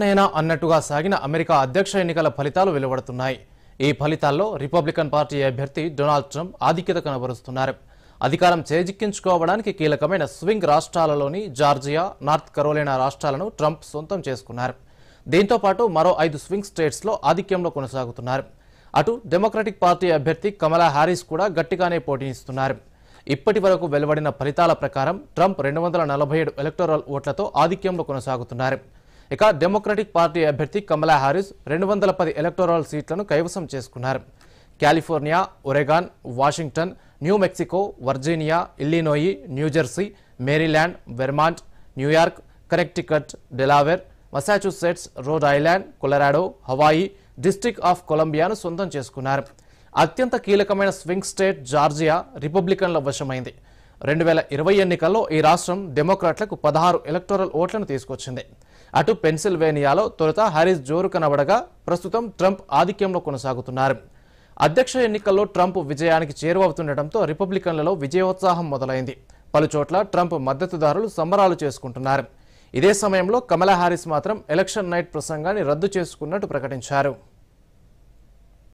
నేనా అన్నట్టుగా సాగిన అమెరికా అధ్యక్ష ఎన్నికల ఫలితాలు వెలువడుతున్నాయి ఈ ఫలితాల్లో రిపబ్లికన్ పార్టీ అభ్యర్థి డొనాల్డ్ ట్రంప్ ఆధిక్యత కనబరుస్తున్నారు అధికారం చేజిక్కించుకోవడానికి కీలకమైన స్వింగ్ రాష్ట్రాలలోని జార్జియా నార్త్ కరోలినా రాష్ట్రాలను ట్రంప్ సొంతం చేసుకున్నారు దీంతో పాటు మరో ఐదు స్వింగ్ స్టేట్స్లో ఆధిక్యంలో కొనసాగుతున్నారు అటు డెమోక్రటిక్ పార్టీ అభ్యర్థి కమలా హ్యారీస్ కూడా గట్టిగానే పోటీనిస్తున్నారు ఇప్పటి వరకు వెలువడిన ఫలితాల ప్రకారం ట్రంప్ రెండు వందల నలభై ఏడు ఎలక్టోరల్ ఓట్లతో ఆధిక్యంలో కొనసాగుతున్నారు ఇక డెమోక్రటిక్ పార్టీ అభ్యర్థి కమలా హారిస్ రెండు వందల పది ఎలక్టోరల్ సీట్లను కైవసం చేసుకున్నారు California Oregon Washington New Mexico Virginia Illinois New Jersey Maryland Vermont New York Connecticut Delaware Massachusetts Rhode Island Colorado Hawaii district of కొలంబియాను సొంతం చేసుకున్నారు అత్యంత కీలకమైన స్వింగ్ స్టేట్ జార్జియా రిపబ్లికన్ల వశమైంది రెండు వేల ఇరవై ఎన్నికల్లో ఈ రాష్ట్రం డెమోక్రాట్లకు పదహారు ఎలక్టోరల్ ఓట్లను తీసుకొచ్చింది అటు పెన్సిల్వేనియాలో తొలుత హారిస్ జోరు కనబడగా ప్రస్తుతం ట్రంప్ ఆధిక్యంలో కొనసాగుతున్నారు అధ్యక్ష ఎన్నికల్లో ట్రంప్ విజయానికి చేరువవుతుండటంతో రిపబ్లికన్లలో విజయోత్సాహం మొదలైంది పలుచోట్ల ట్రంప్ మద్దతుదారులు సంబరాలు చేసుకుంటున్నారు ఇదే సమయంలో కమలా హారిస్ మాత్రం ఎలక్షన్ నైట్ ప్రసంగాన్ని రద్దు చేసుకున్నట్టు ప్రకటించారు